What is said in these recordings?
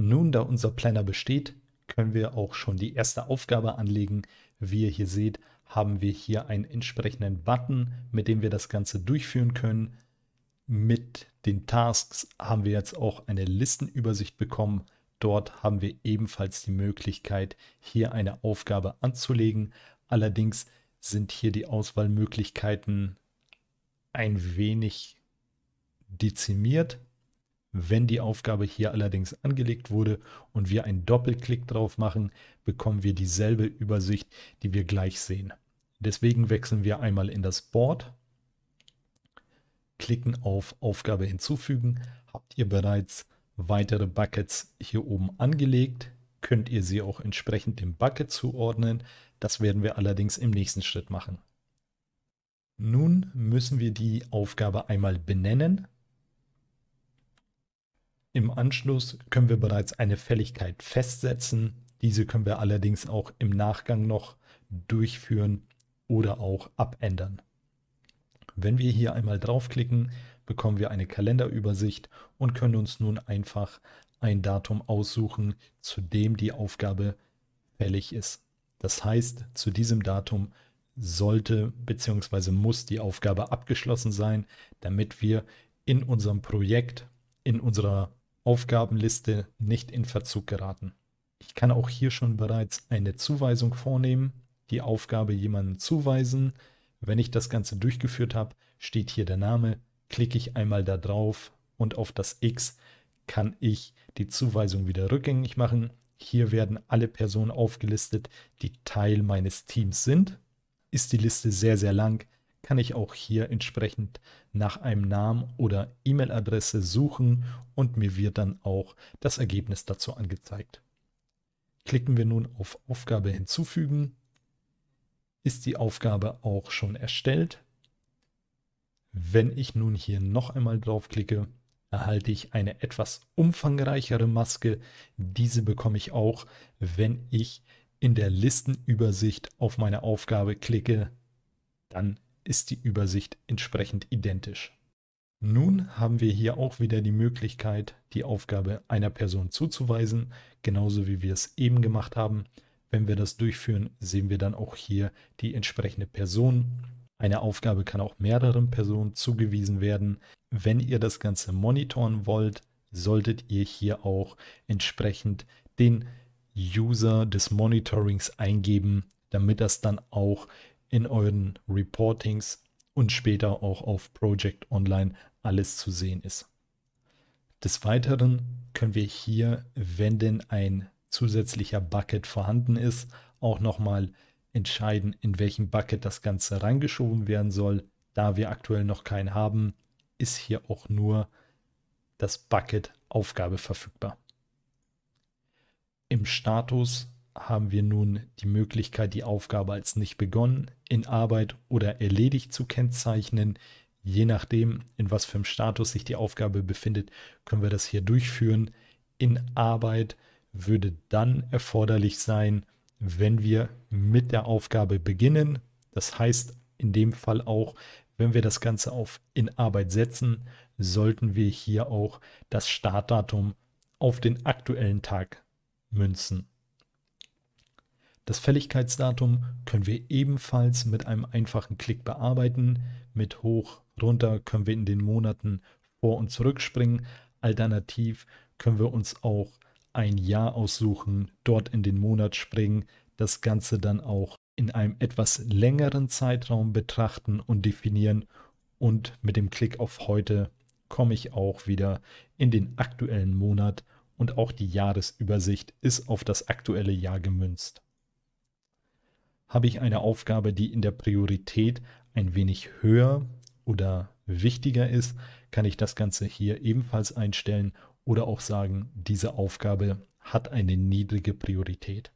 Nun, da unser Planner besteht, können wir auch schon die erste Aufgabe anlegen. Wie ihr hier seht, haben wir hier einen entsprechenden Button, mit dem wir das Ganze durchführen können. Mit den Tasks haben wir jetzt auch eine Listenübersicht bekommen. Dort haben wir ebenfalls die Möglichkeit, hier eine Aufgabe anzulegen. Allerdings sind hier die Auswahlmöglichkeiten ein wenig dezimiert. Wenn die Aufgabe hier allerdings angelegt wurde und wir einen Doppelklick drauf machen, bekommen wir dieselbe Übersicht, die wir gleich sehen. Deswegen wechseln wir einmal in das Board, klicken auf Aufgabe hinzufügen. Habt ihr bereits weitere Buckets hier oben angelegt, könnt ihr sie auch entsprechend dem Bucket zuordnen. Das werden wir allerdings im nächsten Schritt machen. Nun müssen wir die Aufgabe einmal benennen. Im Anschluss können wir bereits eine Fälligkeit festsetzen. Diese können wir allerdings auch im Nachgang noch durchführen oder auch abändern. Wenn wir hier einmal draufklicken, bekommen wir eine Kalenderübersicht und können uns nun einfach ein Datum aussuchen, zu dem die Aufgabe fällig ist. Das heißt, zu diesem Datum sollte bzw. muss die Aufgabe abgeschlossen sein, damit wir in unserem Projekt, in unserer Aufgabenliste nicht in Verzug geraten. Ich kann auch hier schon bereits eine Zuweisung vornehmen, die Aufgabe jemandem zuweisen. Wenn ich das Ganze durchgeführt habe, steht hier der Name, klicke ich einmal da drauf und auf das X kann ich die Zuweisung wieder rückgängig machen. Hier werden alle Personen aufgelistet, die Teil meines Teams sind. Ist die Liste sehr, sehr lang, kann ich auch hier entsprechend nach einem Namen oder E-Mail-Adresse suchen und mir wird dann auch das Ergebnis dazu angezeigt. Klicken wir nun auf Aufgabe hinzufügen. Ist die Aufgabe auch schon erstellt? Wenn ich nun hier noch einmal draufklicke, erhalte ich eine etwas umfangreichere Maske. Diese bekomme ich auch, wenn ich in der Listenübersicht auf meine Aufgabe klicke. Dann ist die Übersicht entsprechend identisch. Nun haben wir hier auch wieder die Möglichkeit, die Aufgabe einer Person zuzuweisen, genauso wie wir es eben gemacht haben. Wenn wir das durchführen, sehen wir dann auch hier die entsprechende Person. Eine Aufgabe kann auch mehreren Personen zugewiesen werden. Wenn ihr das Ganze monitoren wollt, solltet ihr hier auch entsprechend den User des Monitorings eingeben, damit das dann auch in euren Reportings und später auch auf Project Online alles zu sehen ist. Des Weiteren können wir hier, wenn denn ein zusätzlicher Bucket vorhanden ist, auch nochmal entscheiden, in welchem Bucket das Ganze reingeschoben werden soll. Da wir aktuell noch keinen haben, ist hier auch nur das Bucket Aufgabe verfügbar. Im Status haben wir nun die Möglichkeit, die Aufgabe als nicht begonnen, in Arbeit oder erledigt zu kennzeichnen. Je nachdem, in was für einem Status sich die Aufgabe befindet, können wir das hier durchführen. In Arbeit würde dann erforderlich sein, wenn wir mit der Aufgabe beginnen. Das heißt in dem Fall auch, wenn wir das Ganze auf in Arbeit setzen, sollten wir hier auch das Startdatum auf den aktuellen Tag münzen. Das Fälligkeitsdatum können wir ebenfalls mit einem einfachen Klick bearbeiten. Mit hoch, runter können wir in den Monaten vor- und zurückspringen. Alternativ können wir uns auch ein Jahr aussuchen, dort in den Monat springen, das Ganze dann auch in einem etwas längeren Zeitraum betrachten und definieren. Und mit dem Klick auf heute komme ich auch wieder in den aktuellen Monat und auch die Jahresübersicht ist auf das aktuelle Jahr gemünzt habe ich eine Aufgabe, die in der Priorität ein wenig höher oder wichtiger ist, kann ich das Ganze hier ebenfalls einstellen oder auch sagen, diese Aufgabe hat eine niedrige Priorität.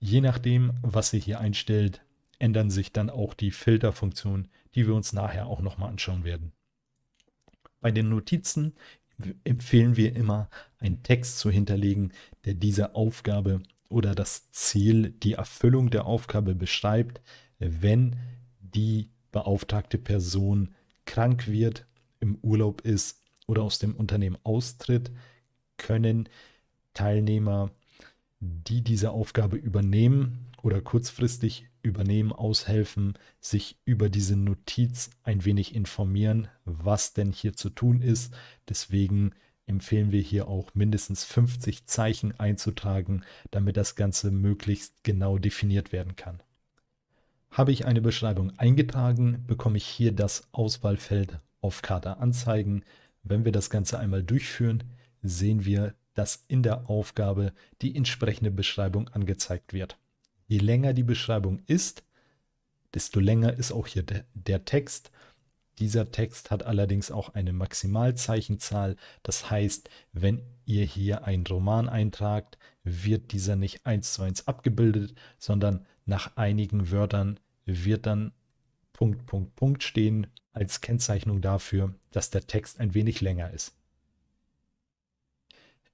Je nachdem, was ihr hier einstellt, ändern sich dann auch die Filterfunktionen, die wir uns nachher auch nochmal anschauen werden. Bei den Notizen empfehlen wir immer, einen Text zu hinterlegen, der diese Aufgabe oder das Ziel die Erfüllung der Aufgabe beschreibt, wenn die beauftragte Person krank wird, im Urlaub ist oder aus dem Unternehmen austritt, können Teilnehmer, die diese Aufgabe übernehmen oder kurzfristig übernehmen, aushelfen, sich über diese Notiz ein wenig informieren, was denn hier zu tun ist. Deswegen empfehlen wir hier auch mindestens 50 Zeichen einzutragen, damit das Ganze möglichst genau definiert werden kann. Habe ich eine Beschreibung eingetragen, bekomme ich hier das Auswahlfeld auf Karte anzeigen. Wenn wir das Ganze einmal durchführen, sehen wir, dass in der Aufgabe die entsprechende Beschreibung angezeigt wird. Je länger die Beschreibung ist, desto länger ist auch hier der Text dieser Text hat allerdings auch eine Maximalzeichenzahl. Das heißt, wenn ihr hier einen Roman eintragt, wird dieser nicht eins zu eins abgebildet, sondern nach einigen Wörtern wird dann Punkt, Punkt, Punkt stehen als Kennzeichnung dafür, dass der Text ein wenig länger ist.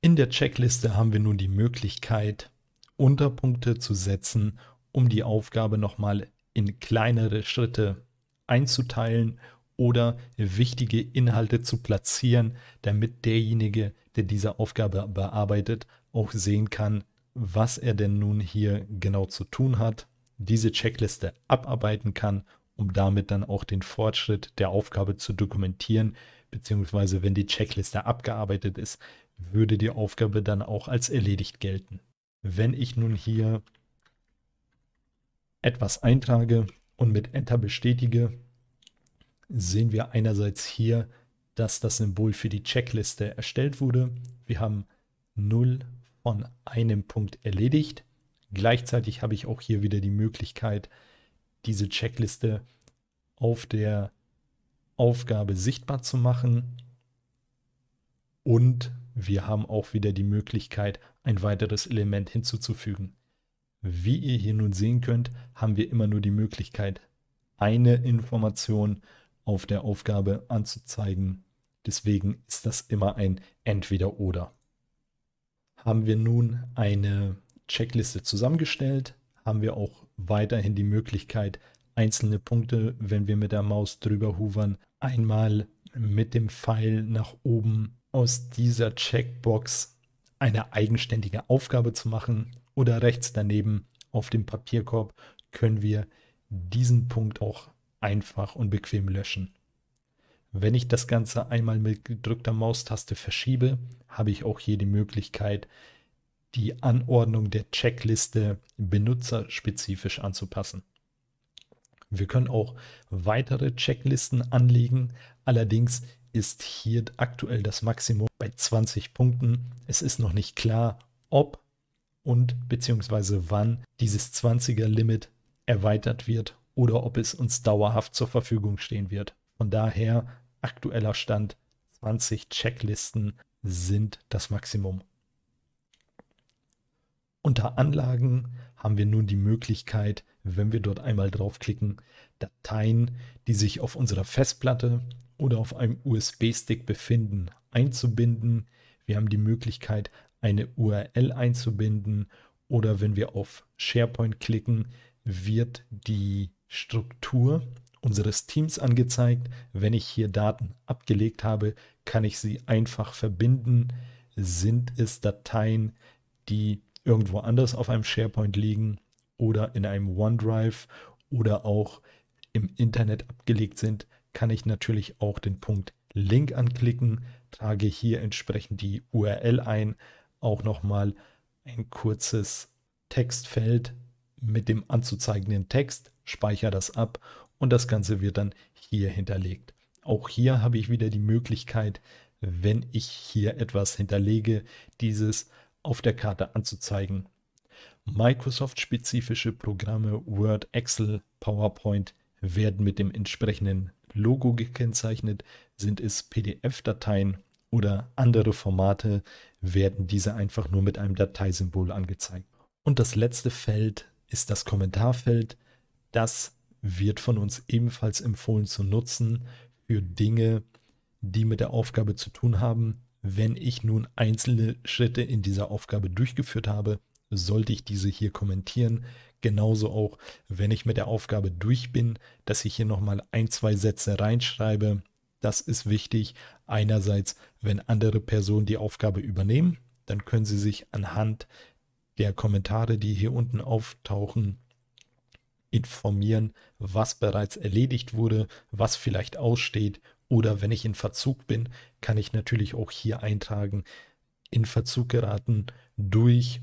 In der Checkliste haben wir nun die Möglichkeit, Unterpunkte zu setzen, um die Aufgabe nochmal in kleinere Schritte einzuteilen oder wichtige Inhalte zu platzieren, damit derjenige, der diese Aufgabe bearbeitet, auch sehen kann, was er denn nun hier genau zu tun hat, diese Checkliste abarbeiten kann, um damit dann auch den Fortschritt der Aufgabe zu dokumentieren, beziehungsweise wenn die Checkliste abgearbeitet ist, würde die Aufgabe dann auch als erledigt gelten. Wenn ich nun hier etwas eintrage und mit Enter bestätige, sehen wir einerseits hier, dass das Symbol für die Checkliste erstellt wurde. Wir haben 0 von einem Punkt erledigt. Gleichzeitig habe ich auch hier wieder die Möglichkeit, diese Checkliste auf der Aufgabe sichtbar zu machen. Und wir haben auch wieder die Möglichkeit, ein weiteres Element hinzuzufügen. Wie ihr hier nun sehen könnt, haben wir immer nur die Möglichkeit, eine Information auf der Aufgabe anzuzeigen. Deswegen ist das immer ein Entweder-Oder. Haben wir nun eine Checkliste zusammengestellt, haben wir auch weiterhin die Möglichkeit, einzelne Punkte, wenn wir mit der Maus drüber hovern, einmal mit dem Pfeil nach oben aus dieser Checkbox eine eigenständige Aufgabe zu machen oder rechts daneben auf dem Papierkorb können wir diesen Punkt auch einfach und bequem löschen. Wenn ich das Ganze einmal mit gedrückter Maustaste verschiebe, habe ich auch hier die Möglichkeit, die Anordnung der Checkliste benutzerspezifisch anzupassen. Wir können auch weitere Checklisten anlegen, allerdings ist hier aktuell das Maximum bei 20 Punkten. Es ist noch nicht klar, ob und beziehungsweise wann dieses 20er-Limit erweitert wird oder ob es uns dauerhaft zur Verfügung stehen wird. Von daher, aktueller Stand, 20 Checklisten sind das Maximum. Unter Anlagen haben wir nun die Möglichkeit, wenn wir dort einmal draufklicken, Dateien, die sich auf unserer Festplatte oder auf einem USB-Stick befinden, einzubinden. Wir haben die Möglichkeit, eine URL einzubinden oder wenn wir auf SharePoint klicken, wird die Struktur unseres Teams angezeigt. Wenn ich hier Daten abgelegt habe, kann ich sie einfach verbinden. Sind es Dateien, die irgendwo anders auf einem SharePoint liegen oder in einem OneDrive oder auch im Internet abgelegt sind, kann ich natürlich auch den Punkt Link anklicken, trage hier entsprechend die URL ein, auch nochmal ein kurzes Textfeld mit dem anzuzeigenden Text, speichere das ab und das Ganze wird dann hier hinterlegt. Auch hier habe ich wieder die Möglichkeit, wenn ich hier etwas hinterlege, dieses auf der Karte anzuzeigen. Microsoft-spezifische Programme Word, Excel, PowerPoint werden mit dem entsprechenden Logo gekennzeichnet. Sind es PDF-Dateien oder andere Formate, werden diese einfach nur mit einem Dateisymbol angezeigt. Und das letzte Feld ist das Kommentarfeld. Das wird von uns ebenfalls empfohlen zu nutzen für Dinge, die mit der Aufgabe zu tun haben. Wenn ich nun einzelne Schritte in dieser Aufgabe durchgeführt habe, sollte ich diese hier kommentieren. Genauso auch, wenn ich mit der Aufgabe durch bin, dass ich hier nochmal ein, zwei Sätze reinschreibe. Das ist wichtig. Einerseits, wenn andere Personen die Aufgabe übernehmen, dann können sie sich anhand der Kommentare, die hier unten auftauchen, informieren, was bereits erledigt wurde, was vielleicht aussteht oder wenn ich in Verzug bin, kann ich natürlich auch hier eintragen, in Verzug geraten durch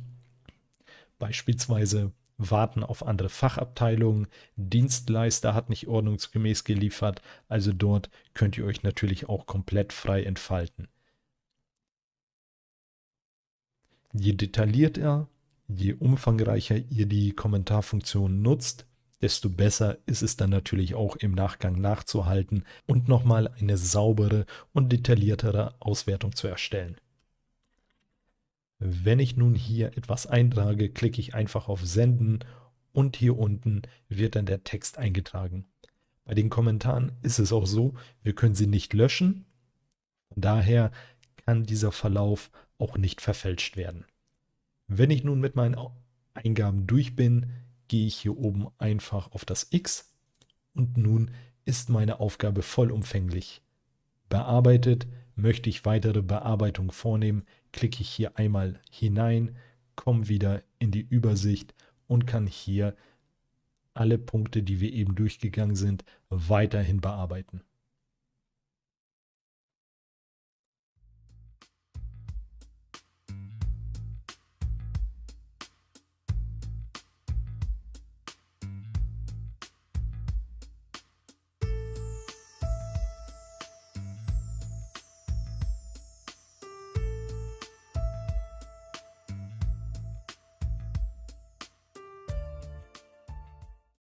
beispielsweise warten auf andere Fachabteilungen, Dienstleister hat nicht ordnungsgemäß geliefert, also dort könnt ihr euch natürlich auch komplett frei entfalten. Je detaillierter je umfangreicher ihr die Kommentarfunktion nutzt, desto besser ist es dann natürlich auch im Nachgang nachzuhalten und nochmal eine saubere und detailliertere Auswertung zu erstellen. Wenn ich nun hier etwas eintrage, klicke ich einfach auf Senden und hier unten wird dann der Text eingetragen. Bei den Kommentaren ist es auch so, wir können sie nicht löschen, daher kann dieser Verlauf auch nicht verfälscht werden. Wenn ich nun mit meinen Eingaben durch bin, gehe ich hier oben einfach auf das X und nun ist meine Aufgabe vollumfänglich bearbeitet. Möchte ich weitere Bearbeitung vornehmen, klicke ich hier einmal hinein, komme wieder in die Übersicht und kann hier alle Punkte, die wir eben durchgegangen sind, weiterhin bearbeiten.